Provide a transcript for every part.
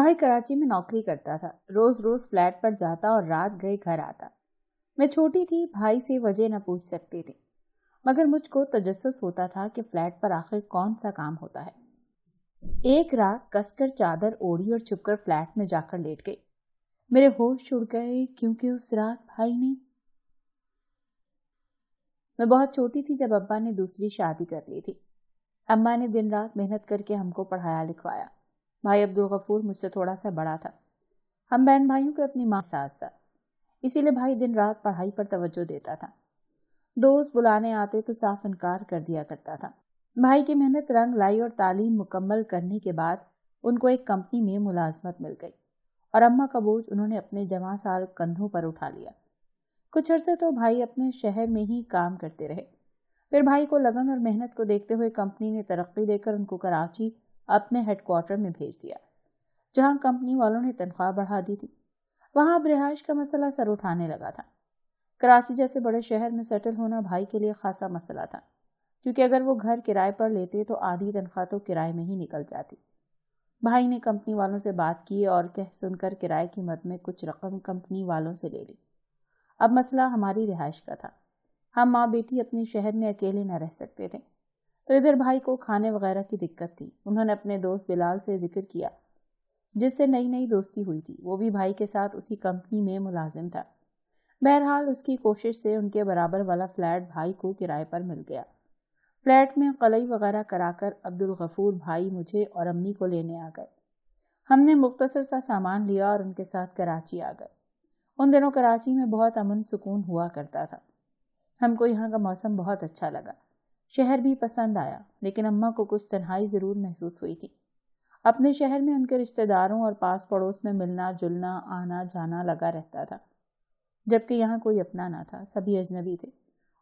भाई कराची में नौकरी करता था रोज रोज फ्लैट पर जाता और रात गए घर आता मैं छोटी थी भाई से वजह न पूछ सकती थी मगर मुझको तजस्स होता था कि फ्लैट पर आखिर कौन सा काम होता है एक रात कसकर चादर ओढ़ी और छुपकर फ्लैट में जाकर लेट गई मेरे होश उड़ गए क्योंकि उस रात भाई ने मैं बहुत छोटी थी जब अब्बा ने दूसरी शादी कर ली थी अम्मा ने दिन रात मेहनत करके हमको पढ़ाया लिखवाया भाई अब्दुल गफूर मुझसे थोड़ा सा बड़ा था हम बहन भाइयों के अपनी माँ सास था इसीलिए भाई दिन रात पढ़ाई पर तवज्जो देता था दोस्त बुलाने आते तो साफ इनकार कर दिया करता था भाई की मेहनत रंग लाई और तालीम मुकम्मल करने के बाद उनको एक कंपनी में मुलाजमत मिल गई और अम्मा का बोझ उन्होंने अपने जमा साल कंधों पर उठा लिया कुछ अरसे तो भाई अपने शहर में ही काम करते रहे फिर भाई को लगन और मेहनत को देखते हुए कंपनी ने तरक्की देकर उनको कराची अपने हेडक्वार्टर में भेज दिया जहां कंपनी वालों ने तनख्वाह बढ़ा दी थी वहां अब रिहाइश का मसला सर उठाने लगा था कराची जैसे बड़े शहर में सेटल होना भाई के लिए खासा मसला था क्योंकि अगर वो घर किराए पर लेते तो आधी तनख्वाह तो किराए में ही निकल जाती भाई ने कंपनी वालों से बात की और कह सुनकर किराए की मद में कुछ रकम कंपनी वालों से ले ली अब मसला हमारी रिहाइश का था हम माँ बेटी अपने शहर में अकेले न रह सकते थे तो इधर भाई को खाने वगैरह की दिक्कत थी उन्होंने अपने दोस्त बिलाल से जिक्र किया जिससे नई नई दोस्ती हुई थी वो भी भाई के साथ उसी कंपनी में मुलाजिम था बहरहाल उसकी कोशिश से उनके बराबर वाला फ्लैट भाई को किराए पर मिल गया फ्लैट में कलई वगैरह कराकर अब्दुल गफूर भाई मुझे और अम्मी को लेने आ गए हमने मुख्तसर सा सामान लिया और उनके साथ कराची आ गए उन दिनों कराची में बहुत अमन सुकून हुआ करता था हमको यहाँ का मौसम बहुत अच्छा लगा शहर भी पसंद आया लेकिन अम्मा को कुछ तन्हाई ज़रूर महसूस हुई थी अपने शहर में उनके रिश्तेदारों और पास पड़ोस में मिलना जुलना आना जाना लगा रहता था जबकि यहाँ कोई अपना ना था सभी अजनबी थे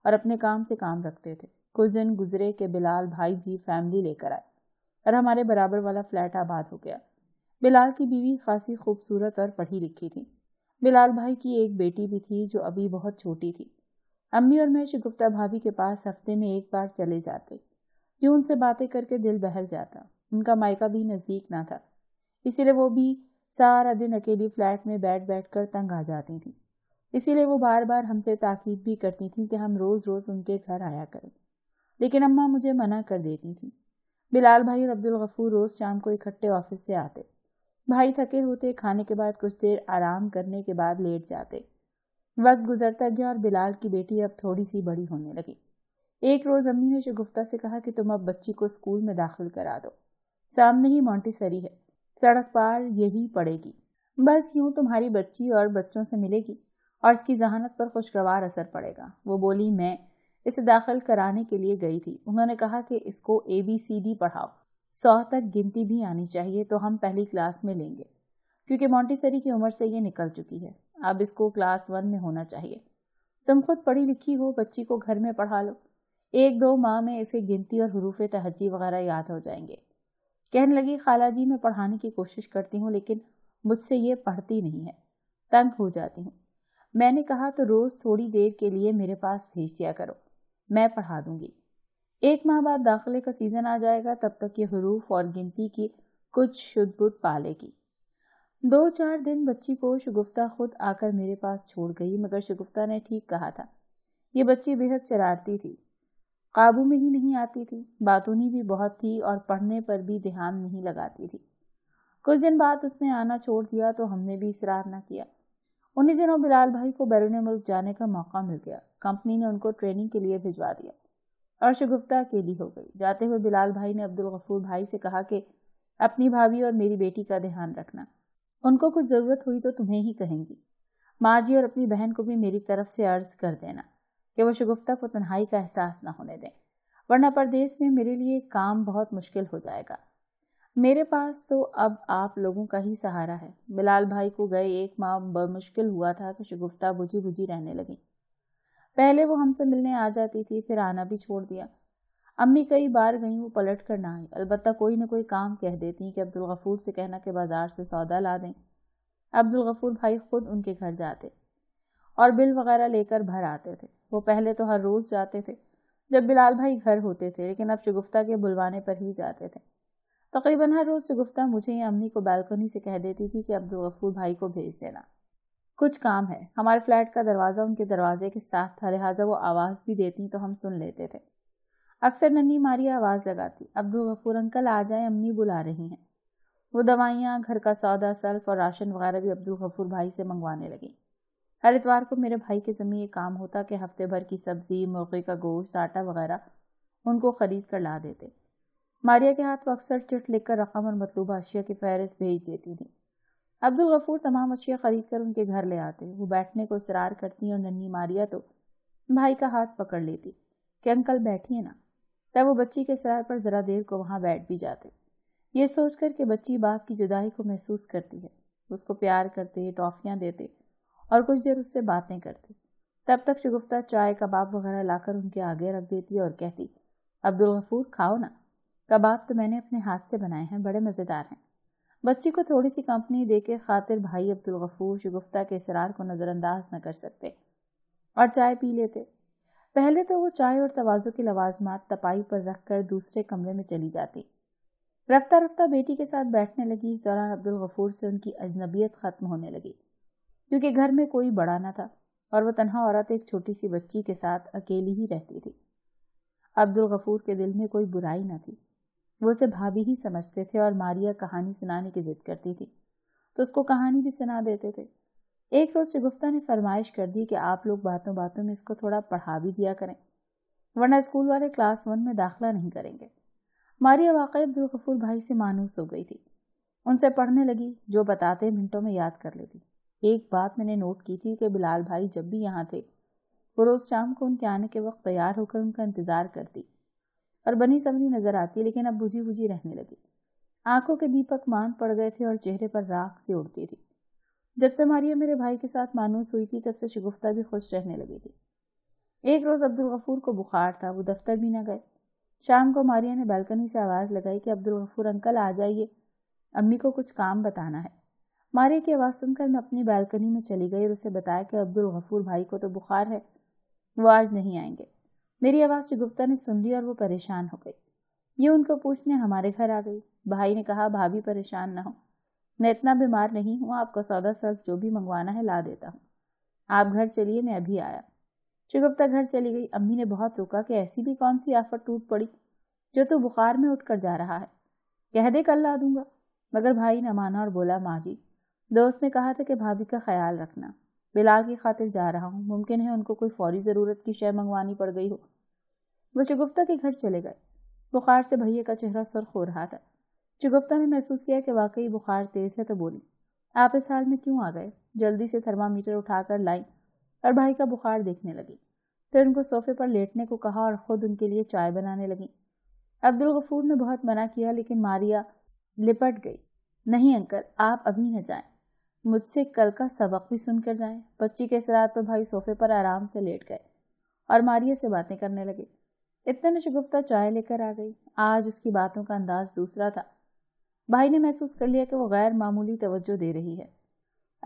और अपने काम से काम रखते थे कुछ दिन गुजरे के बिलाल भाई भी फैमिली लेकर आए और हमारे बराबर वाला फ्लैट आबाद हो गया बिलाल की बीवी खासी खूबसूरत और पढ़ी लिखी थी बिलाल भाई की एक बेटी भी थी जो अभी बहुत छोटी थी अम्मी और मैं श्री गुप्ता भाभी के पास हफ्ते में एक बार चले जाते क्यों उनसे बातें करके दिल बहल जाता उनका मायका भी नज़दीक ना था इसीलिए वो भी सारा दिन अकेली फ्लैट में बैठ बैठ कर तंग आ जाती थी इसीलिए वो बार बार हमसे ताकीद भी करती थी कि हम रोज़ रोज़ उनके घर आया करें लेकिन अम्मा मुझे मना कर देती थी बिलाल भाई और अब्दुल गफूर रोज़ शाम को इकट्ठे ऑफिस से आते भाई थके होते खाने के बाद कुछ देर आराम करने के बाद लेट जाते वक्त गुजरता गया और बिलाल की बेटी अब थोड़ी सी बड़ी होने लगी एक रोज़ अम्मी ने शगुफ्ता से कहा कि तुम अब बच्ची को स्कूल में दाखिल करा दो सामने ही मॉन्टेसरी है सड़क पार यही पड़ेगी बस यूं तुम्हारी बच्ची और बच्चों से मिलेगी और इसकी जहानत पर खुशगवार असर पड़ेगा वो बोली मैं इसे दाखिल कराने के लिए गई थी उन्होंने कहा कि इसको ए बी सी डी पढ़ाओ सौ तक गिनती भी आनी चाहिए तो हम पहली क्लास में लेंगे क्योंकि मोंटीसरी की उम्र से ये निकल चुकी है अब इसको क्लास वन में होना चाहिए तुम खुद पढ़ी लिखी हो बच्ची को घर में पढ़ा लो एक दो माह में इसे गिनती और हरूफ तहजी वगैरह याद हो जाएंगे कहने लगी खाला जी मैं पढ़ाने की कोशिश करती हूँ लेकिन मुझसे ये पढ़ती नहीं है तंग हो जाती हूँ मैंने कहा तो रोज़ थोड़ी देर के लिए मेरे पास भेज दिया करो मैं पढ़ा दूंगी एक माह बाद दाखिले का सीज़न आ जाएगा तब तक ये हरूफ और गिनती की कुछ शुद्ध बुद पालेगी दो चार दिन बच्ची को शगुफ्ता खुद आकर मेरे पास छोड़ गई मगर शगुफ्ता ने ठीक कहा था ये बच्ची बेहद शरारती थी काबू में ही नहीं आती थी बातूनी भी बहुत थी और पढ़ने पर भी ध्यान नहीं लगाती थी कुछ दिन बाद उसने आना छोड़ दिया तो हमने भी इसरार ना किया उन्हीं दिनों बिलाल भाई को बैरून मुल्क जाने का मौका मिल गया कंपनी ने उनको ट्रेनिंग के लिए भिजवा दिया और शगुफ्ता अकेली हो गई जाते हुए बिलाल भाई ने अब्दुल गफूर भाई से कहा कि अपनी भाभी और मेरी बेटी का ध्यान रखना उनको कुछ ज़रूरत हुई तो तुम्हें ही कहेंगी माँ जी और अपनी बहन को भी मेरी तरफ से अर्ज कर देना कि वो शगुफ्ता को तन्हाई का एहसास ना होने दें वरना परदेश में मेरे लिए काम बहुत मुश्किल हो जाएगा मेरे पास तो अब आप लोगों का ही सहारा है बिलाल भाई को गए एक माह बमुश्किल हुआ था कि शगुफ्ता बुझी बुझी रहने लगी पहले वो हमसे मिलने आ जाती थी फिर आना भी छोड़ दिया अम्मी कई बार गई वो पलट कर ना आई अलबत्त कोई ना कोई काम कह देती कि अब्दुल गफूर से कहना कि बाजार से सौदा ला दें अब्दुल गफूर भाई खुद उनके घर जाते और बिल वगैरह लेकर भर आते थे वो पहले तो हर रोज़ जाते थे जब बिलाल भाई घर होते थे लेकिन अब शगुफ्ता के बुलवाने पर ही जाते थे तकरीबन हर रोज़ शगुफ्ता मुझे या अम्मी को बालकनी से कह देती थी कि अब्दुल गफूर भाई को भेज देना कुछ काम है हमारे फ्लैट का दरवाज़ा उनके दरवाजे के साथ था लिहाजा वो आवाज़ भी देती तो हम सुन लेते थे अक्सर नन्नी मारी आवाज़ लगाती अब्दुल गफूर अंकल आ जाए अम्मी बुला रही हैं वो दवाइयाँ घर का सौदा सल्फ और राशन वगैरह भी अब्दुल गफूर भाई से मंगवाने लगी हर इतवार को मेरे भाई के ज़मीन ये काम होता कि हफ्ते भर की सब्ज़ी मुर्गे का गोश्त आटा वगैरह उनको ख़रीद कर ला देते मारिया के हाथ वो अक्सर चिट लिख कर रकम और मतलूबा अशिया की फहरिस्त भेज देती थी अब्दुल गफूर तमाम अशिया ख़रीद कर उनके घर ले आते वो बैठने को इसरार करती और नन्नी मारिया तो भाई का हाथ पकड़ लेती कि अंकल बैठिए ना तब वो बच्ची के सरार पर ज़रा देर को वहाँ बैठ भी जाते ये सोचकर कि बच्ची बाप की जुदाई को महसूस करती है उसको प्यार करते टॉफ़ियाँ देते और कुछ देर उससे बातें करते तब तक शगुफ्ता चाय कबाब वगैरह लाकर उनके आगे रख देती और कहती अब्दुल गफूर खाओ ना कबाब तो मैंने अपने हाथ से बनाए हैं बड़े मज़ेदार हैं बच्ची को थोड़ी सी कंपनी दे के खातिर भाई अब्दुल गफूर शगुफ्ता के इसरार को नज़रअंदाज न कर सकते और चाय पी लेते पहले तो वो चाय और तवाज़ों की लवाजमात तपाई पर रख कर दूसरे कमरे में चली जाती रफ्ता रफ्ता बेटी के साथ बैठने लगी इस दौरान अब्दुल गफूर से उनकी अजनबियत ख़त्म होने लगी क्योंकि घर में कोई बड़ा ना था और वह तनहा औरत एक छोटी सी बच्ची के साथ अकेली ही रहती थी अब्दुल गफूर के दिल में कोई बुराई ना थी वो उसे भाभी ही समझते थे और मारिया कहानी सुनाने की जिद करती थी तो उसको कहानी भी सुना देते थे एक रोज श्री गुप्ता ने फरमाइश कर दी कि आप लोग बातों बातों में इसको थोड़ा पढ़ा भी दिया करें वरना स्कूल वाले क्लास वन में दाखिला नहीं करेंगे मारिया वाकई अब्दुलगफूर भाई से मानूस हो गई थी उनसे पढ़ने लगी जो बताते मिनटों में याद कर लेती एक बात मैंने नोट की थी कि बिलाल भाई जब भी यहाँ थे वो रोज़ शाम को उनके आने के वक्त तैयार होकर उनका इंतज़ार करती और बनी सबनी नज़र आती लेकिन अब बुझी बुझी रहने लगी आंखों के दीपक मान पड़ गए थे और चेहरे पर राख सी उड़ती थी जब से मारिया मेरे भाई के साथ मानूस हुई थी तब से शगुफ्ता भी खुश रहने लगी थी एक रोज़ अब्दुल गफूर को बुखार था वो दफ्तर भी ना गए शाम को मारिया ने बालकनी से आवाज़ लगाई कि अब्दुल गफूर अंकल आ जाइए अम्मी को कुछ काम बताना है मारिया की आवाज़ सुनकर मैं अपनी बालकनी में चली गई और उसे बताया कि अब्दुल गफूर भाई को तो बुखार है वो आज नहीं आएंगे मेरी आवाज़ शगुफ्ता ने सुन ली और वो परेशान हो गई ये उनको पूछने हमारे घर आ गई भाई ने कहा भाभी परेशान ना हो मैं इतना बीमार नहीं हूँ आपको सौदा सर्फ जो भी मंगवाना है ला देता हूँ आप घर चलिए मैं अभी आया शिगुप्ता घर चली गई अम्मी ने बहुत रोका कि ऐसी भी कौन सी आफत टूट पड़ी जो तू तो बुखार में उठकर जा रहा है कह दे कल ला दूंगा मगर भाई न माना और बोला माँ जी दोस्त ने कहा था कि भाभी का ख्याल रखना बिलाल की खातिर जा रहा हूँ मुमकिन है उनको कोई फौरी ज़रूरत की शय मंगवानी पड़ गई हो वो शगुफ्ता के घर चले गए बुखार से भैया का चेहरा सुरख हो रहा था शगुफ्ता ने महसूस किया कि वाकई बुखार तेज़ है तो बोली आप इस हाल में क्यों आ गए जल्दी से थर्मामीटर उठाकर लाई और भाई का बुखार देखने लगी फिर उनको सोफे पर लेटने को कहा और ख़ुद उनके लिए चाय बनाने लगी अब्दुल गफूर ने बहुत मना किया लेकिन मारिया लिपट गई नहीं अंकल आप अभी न जाएं मुझसे कल का सबक भी सुनकर जाएं बच्ची के इसरार पर भाई सोफे पर आराम से लेट गए और मारिया से बातें करने लगे इतने में शगुफ्ता चाय लेकर आ गई आज उसकी बातों का अंदाज दूसरा था भाई ने महसूस कर लिया कि वो गैर मामूली तवज्जो दे रही है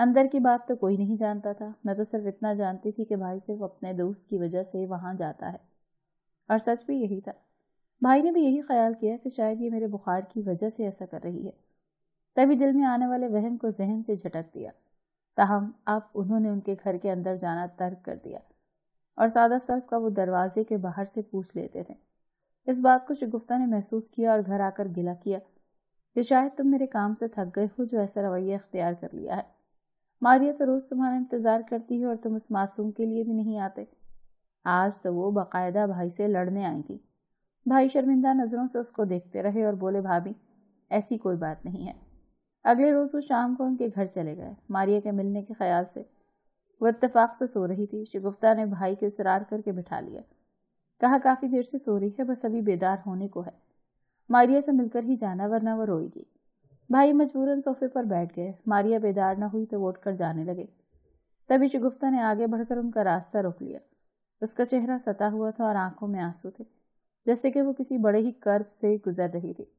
अंदर की बात तो कोई नहीं जानता था मैं तो सिर्फ इतना जानती थी कि भाई सिर्फ अपने दोस्त की वजह से वहाँ जाता है और सच भी यही था भाई ने भी यही ख्याल किया कि शायद ये मेरे बुखार की वजह से ऐसा कर रही है तभी दिल में आने वाले वहम को जहन से झटक दिया ताहम अब उन्होंने उनके घर के अंदर जाना तर्क कर दिया और सादा सर्फ का वो दरवाजे के बाहर से पूछ लेते थे इस बात को शगुफ्ता ने महसूस किया और घर आकर गिला किया जो शायद तुम मेरे काम से थक गए हो जो ऐसा रवैया अख्तियार कर लिया है मारिया तो रोज़ तुम्हारा इंतज़ार करती है और तुम उस मासूम के लिए भी नहीं आते आज तो वो बाकायदा भाई से लड़ने आई थी भाई शर्मिंदा नज़रों से उसको देखते रहे और बोले भाभी ऐसी कोई बात नहीं है अगले रोज़ वो शाम को उनके घर चले गए मारिया के मिलने के ख्याल से वो इतफाक़ से सो रही थी शिगुफ्ता ने भाई को इसरार करके बिठा लिया कहा काफ़ी देर से सो रही है बस अभी बेदार होने को है मारिया से मिलकर ही जाना वरना वो रोएगी भाई मजबूरन सोफे पर बैठ गए मारिया बेदार न हुई तो वो उठकर जाने लगे तभी शगुफ्ता ने आगे बढ़कर उनका रास्ता रोक लिया उसका चेहरा सता हुआ था और आंखों में आंसू थे जैसे कि वो किसी बड़े ही कर्ब से गुजर रही थी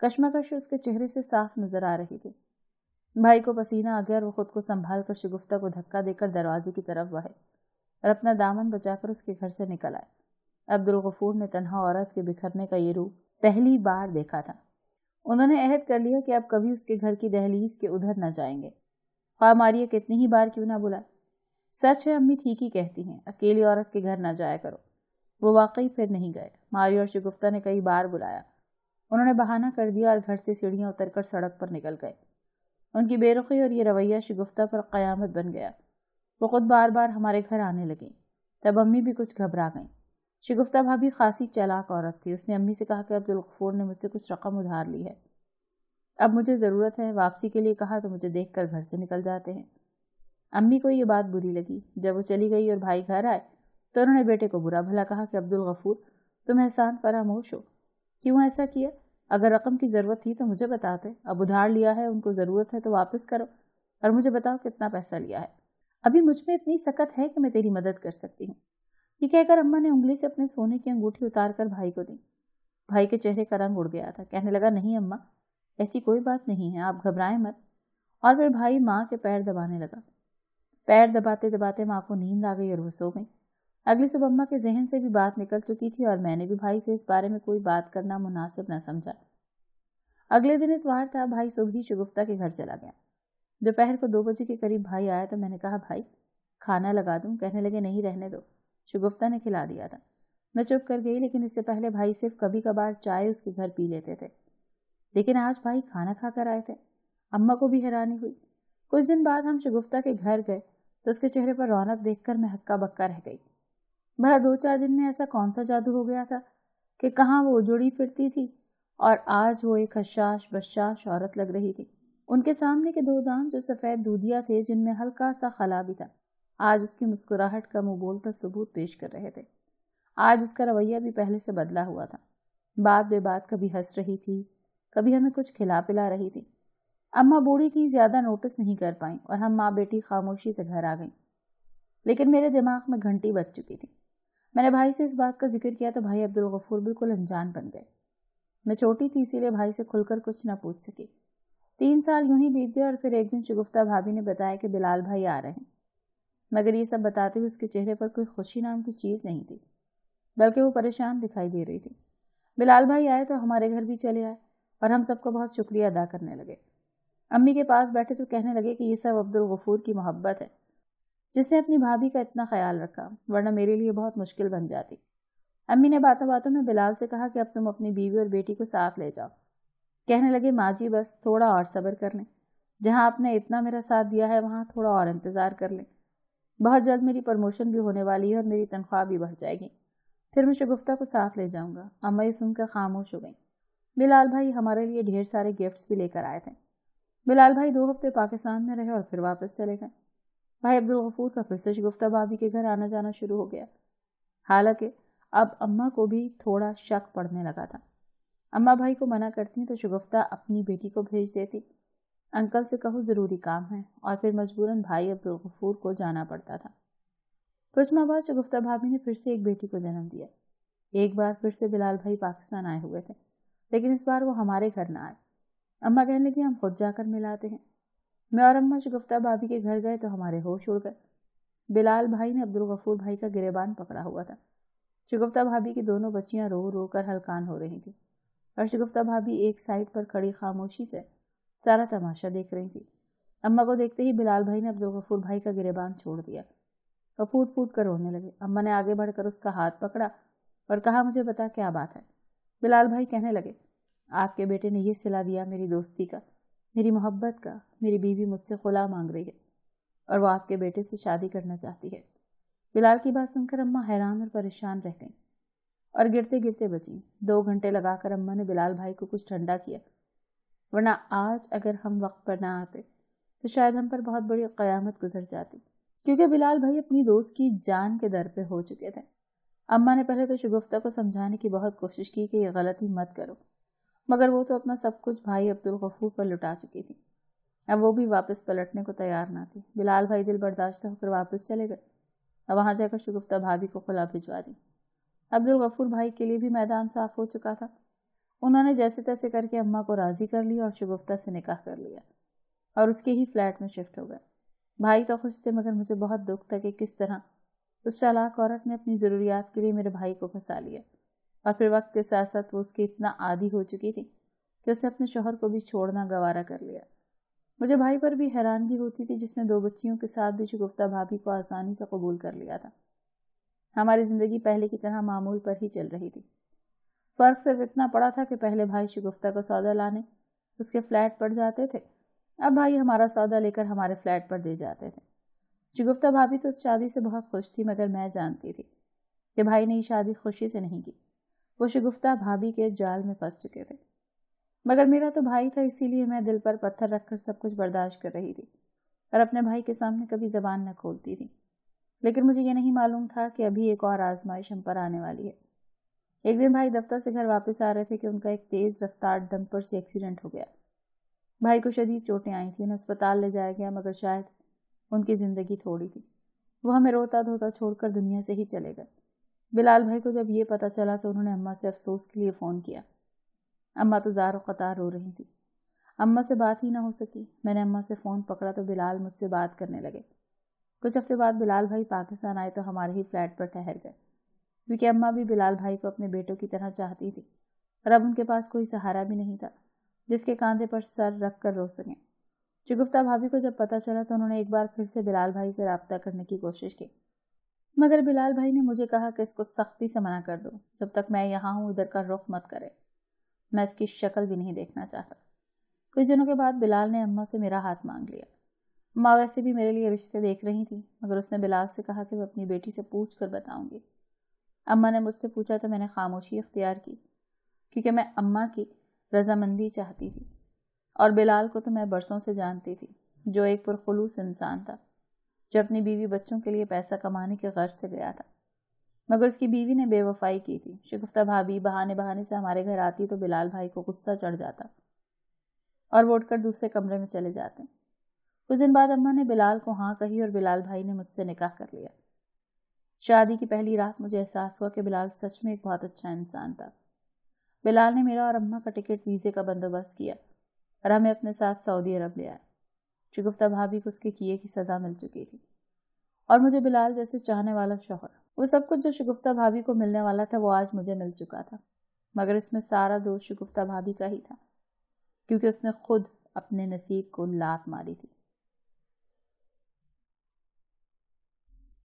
कश्मकश उसके चेहरे से साफ नजर आ रही थी भाई को पसीना आ गया और वो खुद को संभाल कर शगुफ्ता को धक्का देकर दरवाजे की तरफ बहे और अपना दामन बचाकर उसके घर से निकल आए अब्दुल गफूर ने तनहा औरत के बिखरने का ये रूप पहली बार देखा था उन्होंने अहद कर लिया कि अब कभी उसके घर की दहलीज के उधर न जाएंगे ख्वा मारिया कितनी ही बार क्यों ना बुलाए सच है अम्मी ठीक ही कहती हैं अकेली औरत के घर ना जाया करो वो वाकई फिर नहीं गए मारिया और शिगुफ्ता ने कई बार बुलाया उन्होंने बहाना कर दिया और घर से सीढ़ियाँ उतरकर सड़क पर निकल गए उनकी बेरुखी और ये रवैया शिगुफ्ता पर क़यामत बन गया वो खुद बार बार हमारे घर आने लगी तब अम्मी भी कुछ घबरा गईं शिगुफ्ता भाभी खासी चलाक औरत थी उसने अम्मी से कहा कि अब्दुल गफूर ने मुझसे कुछ रकम उधार ली है अब मुझे ज़रूरत है वापसी के लिए कहा तो मुझे देख घर से निकल जाते हैं अम्मी को ये बात बुरी लगी जब वो चली गई और भाई घर आए तो उन्होंने बेटे को बुरा भला कहा कि अब्दुल गफूर तुम एहसान परामोश हो क्यों ऐसा किया अगर रकम की ज़रूरत थी तो मुझे बताते अब उधार लिया है उनको ज़रूरत है तो वापस करो और मुझे बताओ कितना पैसा लिया है अभी मुझ में इतनी सकत है कि मैं तेरी मदद कर सकती हूँ ये कहकर अम्मा ने उंगली से अपने सोने की अंगूठी उतार कर भाई को दी भाई के चेहरे का रंग उड़ गया था कहने लगा नहीं अम्मा ऐसी कोई बात नहीं है आप घबराएं मत और फिर भाई माँ के पैर दबाने लगा पैर दबाते दबाते माँ को नींद आ गई और वो सो गई अगली सुबह अम्मा के जहन से भी बात निकल चुकी थी और मैंने भी भाई से इस बारे में कोई बात करना मुनासिब न समझा अगले दिन इतवार था भाई सुबह ही शुगुफ्ता के घर चला गया दोपहर को दो बजे के करीब भाई आया तो मैंने कहा भाई खाना लगा दूँ कहने लगे नहीं रहने दो शगुफ्ता ने खिला दिया था मैं चुप कर गई लेकिन इससे पहले भाई सिर्फ कभी कभार चाय उसके घर पी लेते थे लेकिन आज भाई खाना खा कर आए थे अम्मा को भी हैरानी हुई कुछ दिन बाद हम शगुफ्ता के घर गए तो उसके चेहरे पर रौनक देखकर मैं हक्का बक्का रह गई भला दो चार दिन में ऐसा कौन सा जादू हो गया था कि कहाँ वो उजड़ी फिरती थी और आज वो एक हशाश बशाश औरत लग रही थी उनके सामने के दो दाम जो सफ़ेद दूधिया थे जिनमें हल्का सा खला भी था आज उसकी मुस्कुराहट का मुबोलता सबूत पेश कर रहे थे आज उसका रवैया भी पहले से बदला हुआ था बात बेबात कभी हंस रही थी कभी हमें कुछ खिला पिला रही थी अम्मा बूढ़ी की ज़्यादा नोटिस नहीं कर पाई और हम माँ बेटी खामोशी से घर आ गईं लेकिन मेरे दिमाग में घंटी बज चुकी थी मैंने भाई से इस बात का जिक्र किया तो भाई अब्दुल गफूर बिल्कुल अनजान बन गए मैं छोटी थी इसीलिए भाई से खुलकर कुछ ना पूछ सकी तीन साल यूं ही बीत गए और फिर एक दिन शगुफ्ता भाभी ने बताया कि बिलाल भाई आ रहे हैं मगर ये सब बताते हुए उसके चेहरे पर कोई खुशी नाम की चीज़ नहीं थी बल्कि वो परेशान दिखाई दे रही थी बिलाल भाई आए तो हमारे घर भी चले आए और हम सबको बहुत शुक्रिया अदा करने लगे अम्मी के पास बैठे तो कहने लगे कि ये सब अब्दुल गफूर की मोहब्बत है जिसने अपनी भाभी का इतना ख्याल रखा वरना मेरे लिए बहुत मुश्किल बन जाती अम्मी ने बातों बातों में बिलाल से कहा कि अब तुम अपनी बीवी और बेटी को साथ ले जाओ कहने लगे माँ जी बस थोड़ा और सब्र कर लें जहाँ आपने इतना मेरा साथ दिया है वहाँ थोड़ा और इंतज़ार कर लें बहुत जल्द मेरी प्रमोशन भी होने वाली है और मेरी तनख्वाह भी बढ़ जाएगी फिर मैं शगुफ्ता को साथ ले जाऊंगा अम्मा ये सुनकर खामोश हो गई बिलाल भाई हमारे लिए ढेर सारे गिफ्ट्स भी लेकर आए थे बिलाल भाई दो हफ्ते पाकिस्तान में रहे और फिर वापस चले गए भाई अब्दुल गफूर का फिर से शगुफ्ता भाभी के घर आना जाना शुरू हो गया हालांकि अब अम्मा को भी थोड़ा शक पड़ने लगा था अम्मा भाई को मना करती तो शगुफ्ता अपनी बेटी को भेज देती अंकल से कहूँ ज़रूरी काम है और फिर मजबूरन भाई अब्दुल गफूर तो को जाना पड़ता था कुछ माह बाद शगुफ्ता भाभी ने फिर से एक बेटी को जन्म दिया एक बार फिर से बिलाल भाई पाकिस्तान आए हुए थे लेकिन इस बार वो हमारे घर ना आए अम्मा कहने लगी हम खुद जाकर मिलाते हैं मैं और अम्मा शगुफ्ता भाभी के घर गए तो हमारे होश उड़ गए बिलाल भाई ने अब्दुल गफूर भाई का गिरेबान पकड़ा हुआ था शगुफ्ता भाभी की दोनों बच्चियां रो रो कर हलकान हो रही थी और शगुफ्ता भाभी एक साइड पर खड़ी खामोशी से सारा तमाशा देख रही थी अम्मा को देखते ही बिलाल भाई ने अब्दुल गफूर भाई का गिरेबान छोड़ दिया और फूट फूट कर रोने लगे अम्मा ने आगे बढ़कर उसका हाथ पकड़ा और कहा मुझे बता क्या बात है बिलाल भाई कहने लगे आपके बेटे ने यह सिला दिया मेरी दोस्ती का मेरी मोहब्बत का मेरी बीवी मुझसे खुला मांग रही है और वो आपके बेटे से शादी करना चाहती है बिलाल की बात सुनकर अम्मा हैरान और परेशान रह गई और गिरते गिरते बची दो घंटे लगाकर अम्मा ने बिलाल भाई को कुछ ठंडा किया वरना आज अगर हम वक्त पर ना आते तो शायद हम पर बहुत बड़ी क़यामत गुजर जाती क्योंकि बिलाल भाई अपनी दोस्त की जान के दर पे हो चुके थे अम्मा ने पहले तो शगुफ्ता को समझाने की बहुत कोशिश की कि यह गलती मत करो मगर वो तो अपना सब कुछ भाई अब्दुल गफूर पर लुटा चुकी थी अब वो भी वापस पलटने को तैयार ना थी बिलाल भाई दिल बर्दाश्त होकर वापस चले गए अब वहाँ जाकर शगुफ्ता भाभी को खुला भिजवा दी अब्दुल गफूर भाई के लिए भी मैदान साफ हो चुका था उन्होंने जैसे तैसे करके अम्मा को राज़ी कर लिया और शुगुफ्ता से निकाह कर लिया और उसके ही फ्लैट में शिफ्ट हो गए भाई तो खुश थे मगर मुझे बहुत दुख था कि किस तरह उस चालाक औरत ने अपनी ज़रूरियात के लिए मेरे भाई को फंसा लिया और फिर वक्त के साथ साथ वो उसकी इतना आदि हो चुकी थी कि उसने अपने शोहर को भी छोड़ना गवारा कर लिया मुझे भाई पर भी हैरानगी होती थी जिसने दो बच्चियों के साथ भी शगुफ्ता भाभी को आसानी से कबूल कर लिया था हमारी ज़िंदगी पहले की तरह मामूल पर ही चल रही थी फर्क सिर्फ इतना पड़ा था कि पहले भाई शिगुफ्ता का सौदा लाने उसके फ्लैट पर जाते थे अब भाई हमारा सौदा लेकर हमारे फ्लैट पर दे जाते थे शिगुफ्ता भाभी तो उस शादी से बहुत खुश थी मगर मैं जानती थी कि भाई ने यह शादी खुशी से नहीं की वो शिगुफ्ता भाभी के जाल में फंस चुके थे मगर मेरा तो भाई था इसीलिए मैं दिल पर पत्थर रखकर सब कुछ बर्दाश्त कर रही थी और अपने भाई के सामने कभी जबान न खोलती थी लेकिन मुझे ये नहीं मालूम था कि अभी एक और आजमाइश हम पर आने वाली है एक दिन भाई दफ्तर से घर वापस आ रहे थे कि उनका एक तेज रफ्तार डंपर से एक्सीडेंट हो गया भाई को शदीद चोटें आई थी उन्हें अस्पताल ले जाया गया मगर शायद उनकी ज़िंदगी थोड़ी थी वह हमें रोता धोता छोड़कर दुनिया से ही चले गए बिलाल भाई को जब ये पता चला तो उन्होंने अम्मा से अफसोस के लिए फ़ोन किया अम्मा तो जारो कतार रो रही थी अम्मा से बात ही ना हो सकी मैंने अम्मा से फ़ोन पकड़ा तो बिलाल मुझसे बात करने लगे कुछ हफ्ते बाद बिलाल भाई पाकिस्तान आए तो हमारे ही फ्लैट पर ठहर गए क्योंकि अम्मा भी बिलाल भाई को अपने बेटों की तरह चाहती थी और अब उनके पास कोई सहारा भी नहीं था जिसके कांधे पर सर रख कर रो सकें चुगुफ्ता भाभी को जब पता चला तो उन्होंने एक बार फिर से बिलाल भाई से रबता करने की कोशिश की मगर बिलाल भाई ने मुझे कहा कि इसको सख्ती से मना कर दो जब तक मैं यहाँ हूँ इधर का रुख मत करें मैं इसकी शक्ल भी नहीं देखना चाहता कुछ दिनों के बाद बिलाल ने अम्मा से मेरा हाथ मांग लिया अम्मा वैसे भी मेरे लिए रिश्ते देख रही थी मगर उसने बिलाल से कहा कि मैं अपनी बेटी से पूछ कर बताऊंगी अम्मा ने मुझसे पूछा तो मैंने खामोशी इख्तियार की क्योंकि मैं अम्मा की रजामंदी चाहती थी और बिलाल को तो मैं बरसों से जानती थी जो एक पुरखलूस इंसान था जो अपनी बीवी बच्चों के लिए पैसा कमाने के गर्ज से गया था मगर उसकी बीवी ने बेवफाई की थी शिगुफ्ता भाभी बहाने बहाने से हमारे घर आती तो बिलाल भाई को गुस्सा चढ़ जाता और वो उठकर दूसरे कमरे में चले जाते उस दिन बाद अम्मा ने बिलाल को हाँ कही और बिलाल भाई ने मुझसे निकाह कर लिया शादी की पहली रात मुझे एहसास हुआ कि बिलाल सच में एक बहुत अच्छा इंसान था बिलाल ने मेरा और अम्मा का टिकट वीज़े का बंदोबस्त किया और हमें अपने साथ सऊदी अरब ले आया शगुफ्ता भाभी को उसके किए की सज़ा मिल चुकी थी और मुझे बिलाल जैसे चाहने वाला शोहर वो सब कुछ जो शगुफ्ता भाभी को मिलने वाला था वो आज मुझे मिल चुका था मगर इसमें सारा दोष शगुफ्ता भाभी का ही था क्योंकि उसने खुद अपने नसीब को लात मारी थी